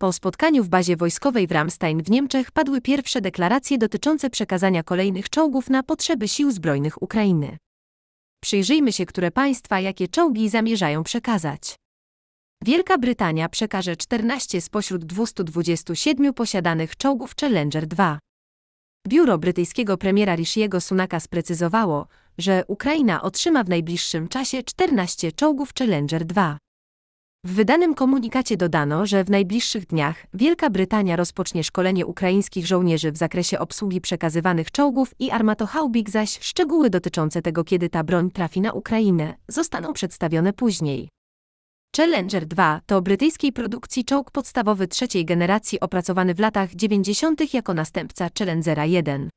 Po spotkaniu w bazie wojskowej w Ramstein w Niemczech padły pierwsze deklaracje dotyczące przekazania kolejnych czołgów na potrzeby sił zbrojnych Ukrainy. Przyjrzyjmy się, które państwa jakie czołgi zamierzają przekazać. Wielka Brytania przekaże 14 spośród 227 posiadanych czołgów Challenger 2. Biuro brytyjskiego premiera Rishiego Sunaka sprecyzowało, że Ukraina otrzyma w najbliższym czasie 14 czołgów Challenger 2. W wydanym komunikacie dodano, że w najbliższych dniach Wielka Brytania rozpocznie szkolenie ukraińskich żołnierzy w zakresie obsługi przekazywanych czołgów i armatochaubik, zaś szczegóły dotyczące tego, kiedy ta broń trafi na Ukrainę, zostaną przedstawione później. Challenger 2 to brytyjskiej produkcji czołg podstawowy trzeciej generacji opracowany w latach 90. jako następca Challengera 1.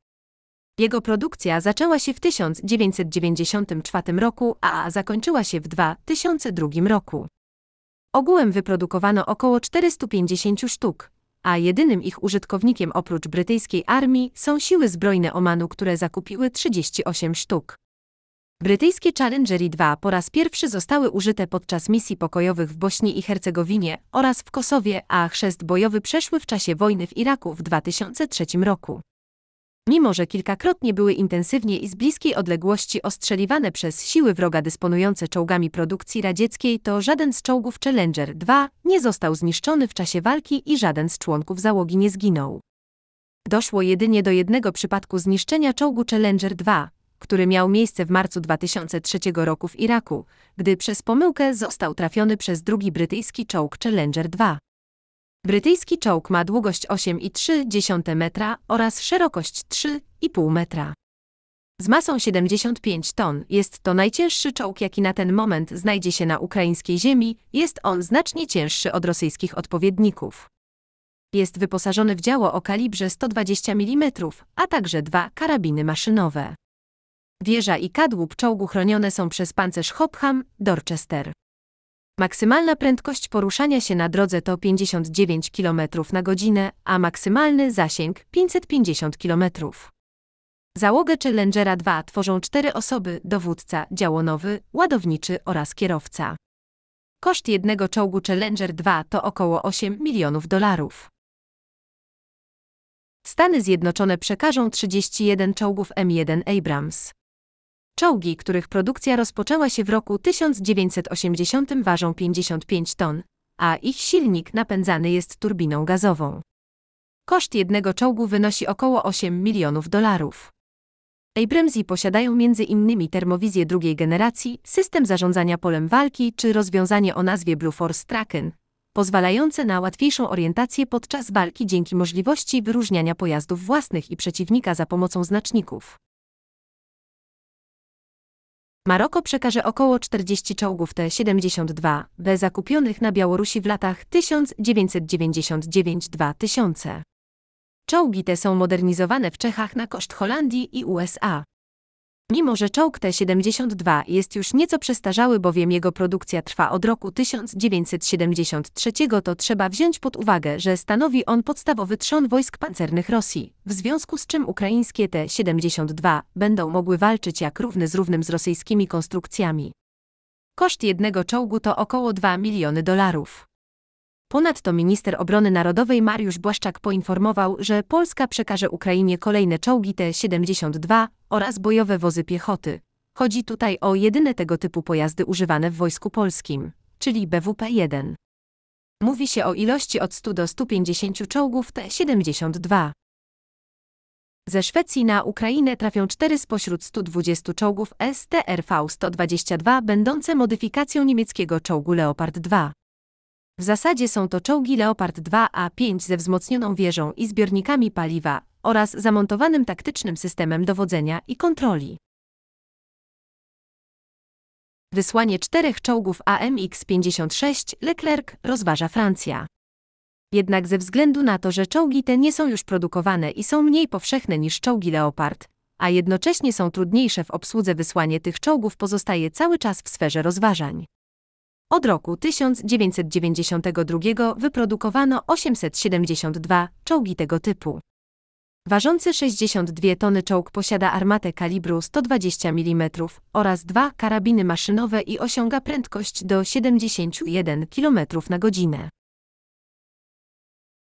Jego produkcja zaczęła się w 1994 roku, a zakończyła się w 2002 roku. Ogółem wyprodukowano około 450 sztuk, a jedynym ich użytkownikiem oprócz brytyjskiej armii są siły zbrojne Omanu, które zakupiły 38 sztuk. Brytyjskie Challenger II po raz pierwszy zostały użyte podczas misji pokojowych w Bośni i Hercegowinie oraz w Kosowie, a chrzest bojowy przeszły w czasie wojny w Iraku w 2003 roku. Mimo, że kilkakrotnie były intensywnie i z bliskiej odległości ostrzeliwane przez siły wroga dysponujące czołgami produkcji radzieckiej, to żaden z czołgów Challenger 2 nie został zniszczony w czasie walki i żaden z członków załogi nie zginął. Doszło jedynie do jednego przypadku zniszczenia czołgu Challenger 2, który miał miejsce w marcu 2003 roku w Iraku, gdy przez pomyłkę został trafiony przez drugi brytyjski czołg Challenger 2. Brytyjski czołg ma długość 8,3 metra oraz szerokość 3,5 metra. Z masą 75 ton jest to najcięższy czołg, jaki na ten moment znajdzie się na ukraińskiej ziemi, jest on znacznie cięższy od rosyjskich odpowiedników. Jest wyposażony w działo o kalibrze 120 mm, a także dwa karabiny maszynowe. Wieża i kadłub czołgu chronione są przez pancerz Hopham, Dorchester. Maksymalna prędkość poruszania się na drodze to 59 km na godzinę, a maksymalny zasięg 550 km. Załogę Challengera 2 tworzą cztery osoby: dowódca, działonowy, ładowniczy oraz kierowca. Koszt jednego czołgu Challenger 2 to około 8 milionów dolarów. Stany Zjednoczone przekażą 31 czołgów M1 Abrams. Czołgi, których produkcja rozpoczęła się w roku 1980 ważą 55 ton, a ich silnik napędzany jest turbiną gazową. Koszt jednego czołgu wynosi około 8 milionów dolarów. Abramsi posiadają m.in. termowizję drugiej generacji, system zarządzania polem walki czy rozwiązanie o nazwie Blue Force Tracken, pozwalające na łatwiejszą orientację podczas walki dzięki możliwości wyróżniania pojazdów własnych i przeciwnika za pomocą znaczników. Maroko przekaże około 40 czołgów T-72B zakupionych na Białorusi w latach 1999-2000. Czołgi te są modernizowane w Czechach na koszt Holandii i USA. Mimo, że czołg T-72 jest już nieco przestarzały, bowiem jego produkcja trwa od roku 1973, to trzeba wziąć pod uwagę, że stanowi on podstawowy trzon wojsk pancernych Rosji, w związku z czym ukraińskie T-72 będą mogły walczyć jak równy z równym z rosyjskimi konstrukcjami. Koszt jednego czołgu to około 2 miliony dolarów. Ponadto minister obrony narodowej Mariusz Błaszczak poinformował, że Polska przekaże Ukrainie kolejne czołgi T-72 oraz bojowe wozy piechoty. Chodzi tutaj o jedyne tego typu pojazdy używane w Wojsku Polskim, czyli BWP-1. Mówi się o ilości od 100 do 150 czołgów T-72. Ze Szwecji na Ukrainę trafią cztery spośród 120 czołgów STRV-122 będące modyfikacją niemieckiego czołgu Leopard 2. W zasadzie są to czołgi Leopard 2A5 ze wzmocnioną wieżą i zbiornikami paliwa oraz zamontowanym taktycznym systemem dowodzenia i kontroli. Wysłanie czterech czołgów AMX-56 Leclerc rozważa Francja. Jednak ze względu na to, że czołgi te nie są już produkowane i są mniej powszechne niż czołgi Leopard, a jednocześnie są trudniejsze w obsłudze, wysłanie tych czołgów pozostaje cały czas w sferze rozważań. Od roku 1992 wyprodukowano 872 czołgi tego typu. Ważący 62 tony czołg posiada armatę kalibru 120 mm oraz dwa karabiny maszynowe i osiąga prędkość do 71 km na godzinę.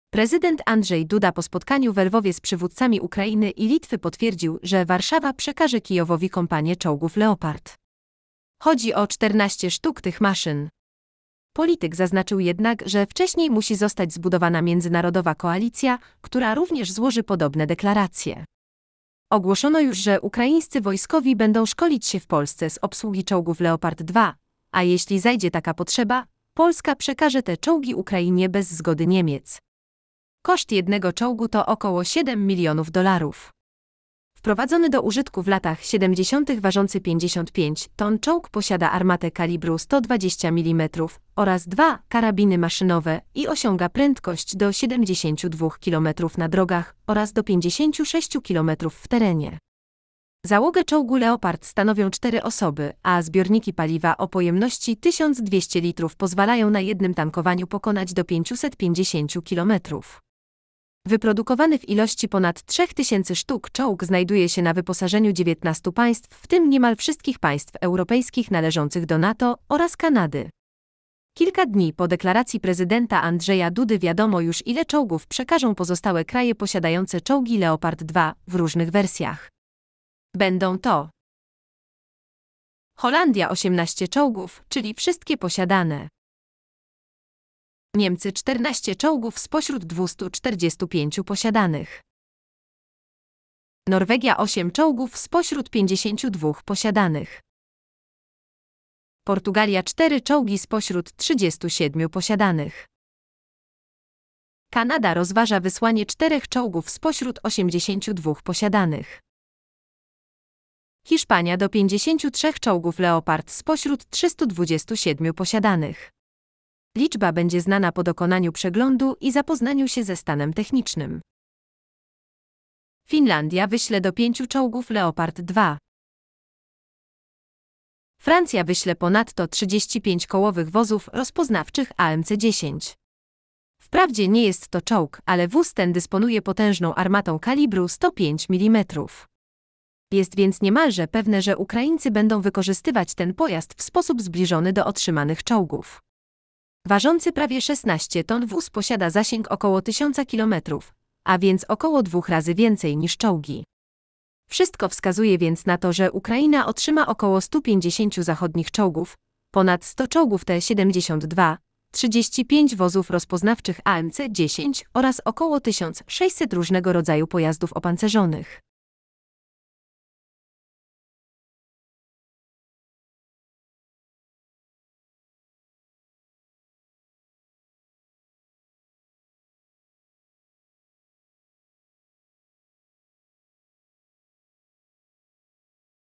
Prezydent Andrzej Duda po spotkaniu w Lwowie z przywódcami Ukrainy i Litwy potwierdził, że Warszawa przekaże Kijowowi kompanię czołgów Leopard. Chodzi o 14 sztuk tych maszyn. Polityk zaznaczył jednak, że wcześniej musi zostać zbudowana międzynarodowa koalicja, która również złoży podobne deklaracje. Ogłoszono już, że ukraińscy wojskowi będą szkolić się w Polsce z obsługi czołgów Leopard 2, a jeśli zajdzie taka potrzeba, Polska przekaże te czołgi Ukrainie bez zgody Niemiec. Koszt jednego czołgu to około 7 milionów dolarów. Wprowadzony do użytku w latach 70. ważący 55 ton czołg posiada armatę kalibru 120 mm oraz dwa karabiny maszynowe i osiąga prędkość do 72 km na drogach oraz do 56 km w terenie. Załogę czołgu Leopard stanowią cztery osoby, a zbiorniki paliwa o pojemności 1200 litrów pozwalają na jednym tankowaniu pokonać do 550 km. Wyprodukowany w ilości ponad 3000 sztuk czołg znajduje się na wyposażeniu 19 państw, w tym niemal wszystkich państw europejskich należących do NATO oraz Kanady. Kilka dni po deklaracji prezydenta Andrzeja Dudy wiadomo już ile czołgów przekażą pozostałe kraje posiadające czołgi Leopard 2 w różnych wersjach. Będą to Holandia 18 czołgów, czyli wszystkie posiadane. Niemcy 14 czołgów spośród 245 posiadanych. Norwegia 8 czołgów spośród 52 posiadanych. Portugalia 4 czołgi spośród 37 posiadanych. Kanada rozważa wysłanie 4 czołgów spośród 82 posiadanych. Hiszpania do 53 czołgów Leopard spośród 327 posiadanych. Liczba będzie znana po dokonaniu przeglądu i zapoznaniu się ze stanem technicznym. Finlandia wyśle do pięciu czołgów Leopard 2. Francja wyśle ponadto 35 kołowych wozów rozpoznawczych AMC-10. Wprawdzie nie jest to czołg, ale wóz ten dysponuje potężną armatą kalibru 105 mm. Jest więc niemalże pewne, że Ukraińcy będą wykorzystywać ten pojazd w sposób zbliżony do otrzymanych czołgów. Ważący prawie 16 ton wóz posiada zasięg około 1000 km, a więc około dwóch razy więcej niż czołgi. Wszystko wskazuje więc na to, że Ukraina otrzyma około 150 zachodnich czołgów, ponad 100 czołgów T-72, 35 wozów rozpoznawczych AMC-10 oraz około 1600 różnego rodzaju pojazdów opancerzonych.